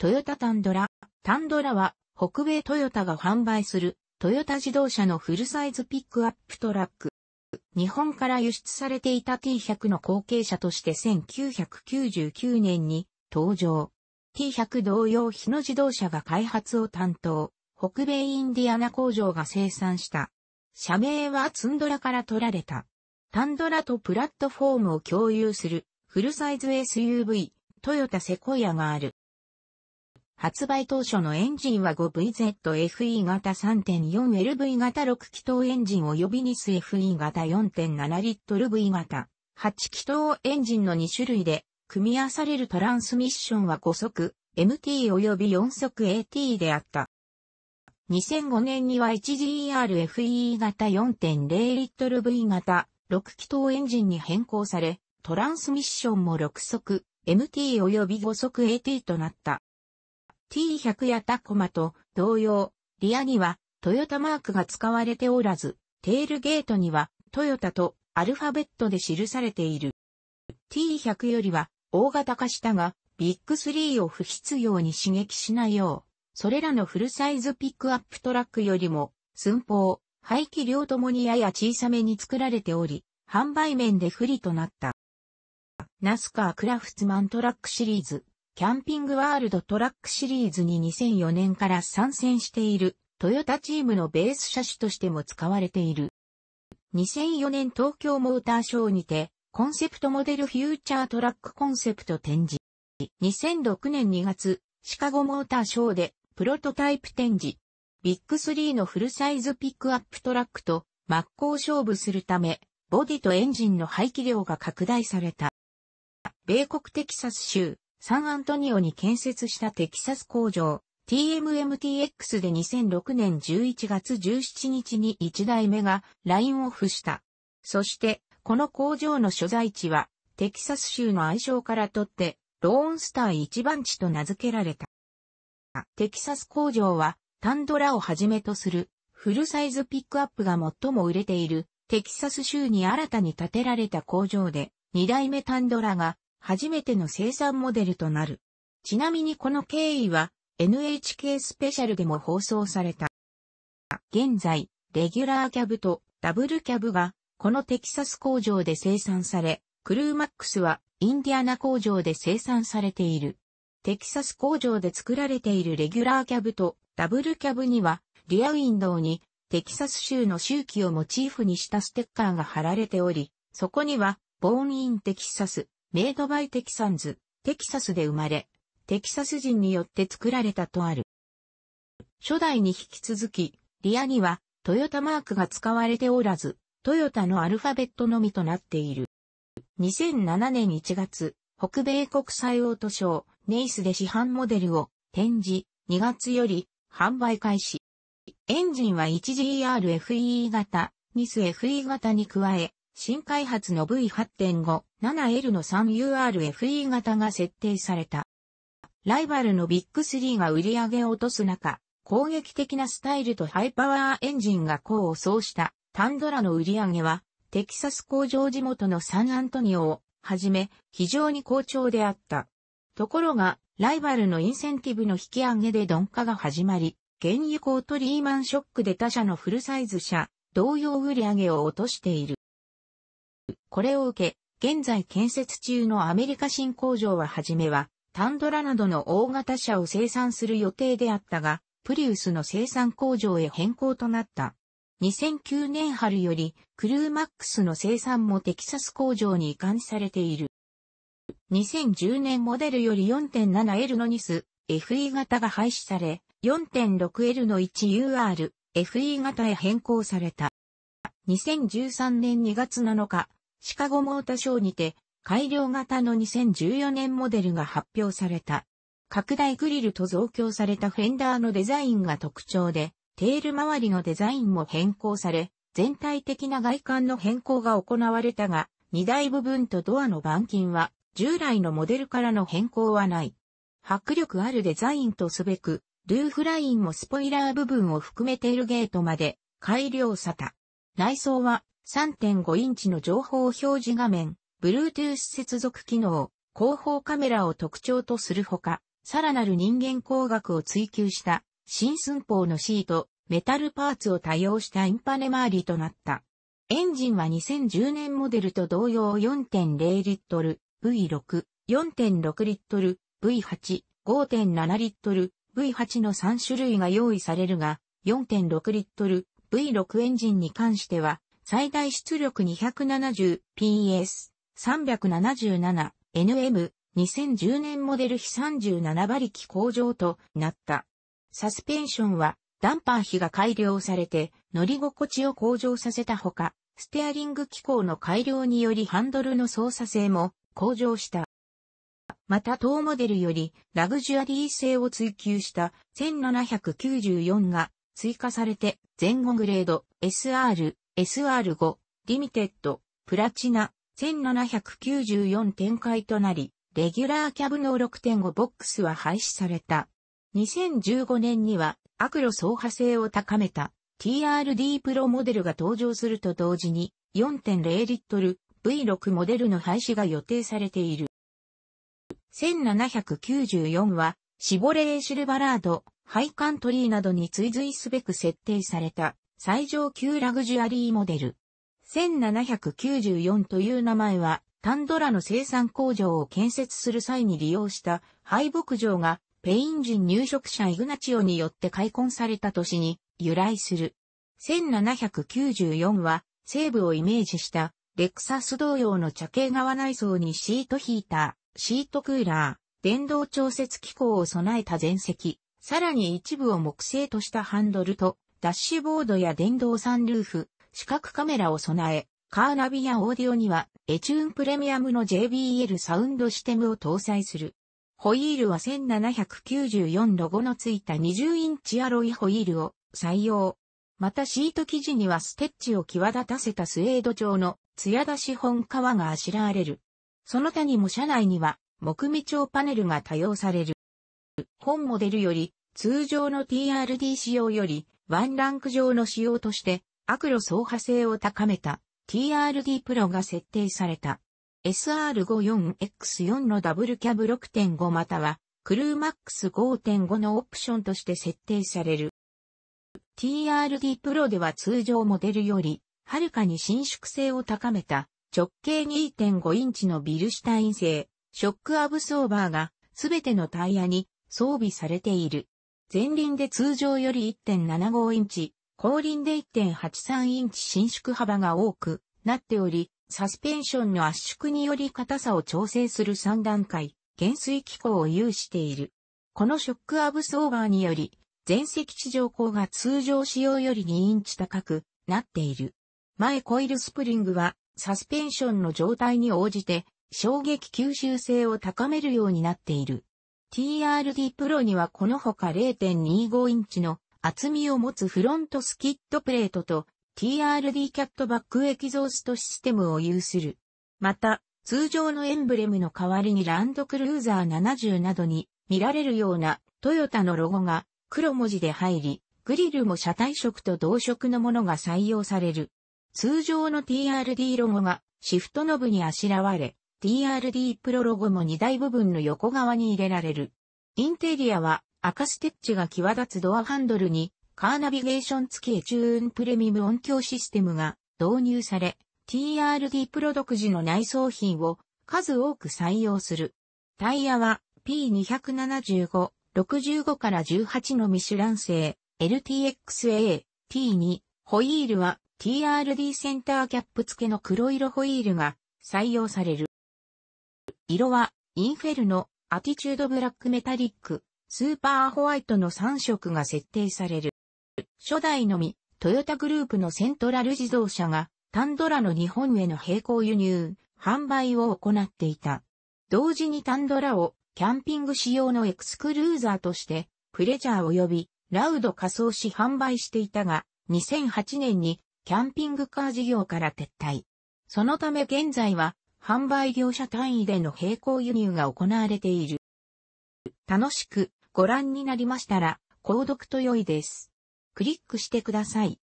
トヨタタンドラ。タンドラは、北米トヨタが販売する、トヨタ自動車のフルサイズピックアップトラック。日本から輸出されていた T100 の後継者として1999年に登場。T100 同様日野自動車が開発を担当、北米インディアナ工場が生産した。社名はツンドラから取られた。タンドラとプラットフォームを共有するフルサイズ SUV トヨタセコイアがある。発売当初のエンジンは 5VZFE 型 3.4LV 型6気筒エンジン及びニス FE 型4.7リットル V 型8気筒エンジンの2種類で組み合わされるトランスミッションは5速 MT 及び4速 AT であった。2005年には1 g r f e 型4.0リットル V 型6気筒エンジンに変更され、トランスミッションも6速 MT 及び5速 AT となった。T100 やタコマと同様、リアにはトヨタマークが使われておらず、テールゲートにはトヨタとアルファベットで記されている。T100 よりは大型化したが、ビッグスリーを不必要に刺激しないよう、それらのフルサイズピックアップトラックよりも、寸法、排気量ともにやや小さめに作られており、販売面で不利となった。ナスカークラフツマントラックシリーズキャンピングワールドトラックシリーズに2004年から参戦している、トヨタチームのベース車種としても使われている。2004年東京モーターショーにて、コンセプトモデルフューチャートラックコンセプト展示。2006年2月、シカゴモーターショーで、プロトタイプ展示。ビッグ3のフルサイズピックアップトラックと真っ向勝負するため、ボディとエンジンの排気量が拡大された。米国テキサス州サンアントニオに建設したテキサス工場 TMMTX で2006年11月17日に1台目がラインオフした。そして、この工場の所在地はテキサス州の愛称からとってローンスター一番地と名付けられた。テキサス工場はタンドラをはじめとするフルサイズピックアップが最も売れているテキサス州に新たに建てられた工場で2代目タンドラが初めての生産モデルとなる。ちなみにこの経緯は NHK スペシャルでも放送された。現在、レギュラーキャブとダブルキャブがこのテキサス工場で生産され、クルーマックスはインディアナ工場で生産されている。テキサス工場で作られているレギュラーキャブとダブルキャブにはリアウィンドウにテキサス州の周期をモチーフにしたステッカーが貼られており、そこには、ボーンインテキサス、メイドバイテキサンズ、テキサスで生まれ、テキサス人によって作られたとある。初代に引き続き、リアにはトヨタマークが使われておらず、トヨタのアルファベットのみとなっている。2007年1月、北米国際オートショー、ネイスで市販モデルを展示、2月より販売開始。エンジンは 1GR FE 型、ニス FE 型に加え、新開発の V8.5、7L の 3URFE 型が設定された。ライバルのビッグ3が売り上げを落とす中、攻撃的なスタイルとハイパワーエンジンが功を奏したタンドラの売り上げは、テキサス工場地元のサンアントニオをはじめ非常に好調であった。ところが、ライバルのインセンティブの引き上げで鈍化が始まり、原油高とリーマンショックで他社のフルサイズ車、同様売り上げを落としている。これを受け、現在建設中のアメリカ新工場ははじめは、タンドラなどの大型車を生産する予定であったが、プリウスの生産工場へ変更となった。2009年春より、クルーマックスの生産もテキサス工場に移管されている。2010年モデルより 4.7L のニス、FE 型が廃止され、4.6L の 1UR、FE 型へ変更された。2013年2月7日、シカゴモータショーにて、改良型の2014年モデルが発表された。拡大グリルと増強されたフェンダーのデザインが特徴で、テール周りのデザインも変更され、全体的な外観の変更が行われたが、荷台部分とドアの板金は、従来のモデルからの変更はない。迫力あるデザインとすべく、ルーフラインもスポイラー部分を含めているゲートまで改良さた。内装は3.5インチの情報表示画面、Bluetooth 接続機能、後方カメラを特徴とするほか、さらなる人間工学を追求した新寸法のシート、メタルパーツを多用したインパネ周りとなった。エンジンは2010年モデルと同様4.0リットル V6、4.6リットル V8、5.7リットル V8 の3種類が用意されるが、4.6リットル V6 エンジンに関しては、最大出力 270PS377NM 2010年モデル比37馬力向上となった。サスペンションはダンパー比が改良されて乗り心地を向上させたほか、ステアリング機構の改良によりハンドルの操作性も向上した。また当モデルよりラグジュアリー性を追求した1794が追加されて前後グレード SR SR5、リミテッド、プラチナ、1794展開となり、レギュラーキャブの6.5ボックスは廃止された。2015年には、アクロ走破性を高めた TRD プロモデルが登場すると同時に、4.0リットル V6 モデルの廃止が予定されている。1794は、シボレーシルバラード、ハイカントリーなどに追随すべく設定された最上級ラグジュアリーモデル。1794という名前は、タンドラの生産工場を建設する際に利用した廃牧場が、ペイン人入植者イグナチオによって開墾された年に由来する。1794は、西部をイメージしたレクサス同様の茶系側内装にシートヒーター、シートクーラー、電動調節機構を備えた前席、さらに一部を木製としたハンドルとダッシュボードや電動サンルーフ、視覚カメラを備え、カーナビやオーディオには、エチューンプレミアムの JBL サウンドシステムを搭載する。ホイールは1794ロゴのついた20インチアロイホイールを採用。またシート生地にはステッチを際立たせたスエード調の艶出し本革があしらわれる。その他にも車内には木目調パネルが多用される。本モデルより通常の TRD 仕様よりワンランク上の仕様として、悪路走破性を高めた TRD プロが設定された。SR54X4 のダブルキャブ6.5または、クルーマックス5.5のオプションとして設定される。TRD プロでは通常モデルより、はるかに伸縮性を高めた、直径2.5インチのビルシュタイン製、ショックアブソーバーが、すべてのタイヤに装備されている。前輪で通常より1.75インチ、後輪で1.83インチ伸縮幅が多くなっており、サスペンションの圧縮により硬さを調整する3段階、減衰機構を有している。このショックアブソーバーにより、前席地上高が通常仕様より2インチ高くなっている。前コイルスプリングは、サスペンションの状態に応じて、衝撃吸収性を高めるようになっている。TRD プロにはこのほか0.25インチの厚みを持つフロントスキットプレートと TRD キャットバックエキゾーストシステムを有する。また、通常のエンブレムの代わりにランドクルーザー70などに見られるようなトヨタのロゴが黒文字で入り、グリルも車体色と同色のものが採用される。通常の TRD ロゴがシフトノブにあしらわれ、t r d プロロゴも2台部分の横側に入れられる。インテリアは赤ステッチが際立つドアハンドルにカーナビゲーション付きエチューンプレミム音響システムが導入され、TRD プロ独自の内装品を数多く採用する。タイヤは P275、65から18のミシュラン製 LTXA、T2、ホイールは TRD センターキャップ付けの黒色ホイールが採用される。色は、インフェルノ、アティチュードブラックメタリック、スーパーホワイトの3色が設定される。初代のみ、トヨタグループのセントラル自動車が、タンドラの日本への並行輸入、販売を行っていた。同時にタンドラを、キャンピング仕様のエクスクルーザーとして、プレジャー及び、ラウド仮装し販売していたが、2008年にキャンピングカー事業から撤退。そのため現在は販売業者単位での並行輸入が行われている。楽しくご覧になりましたら、購読と良いです。クリックしてください。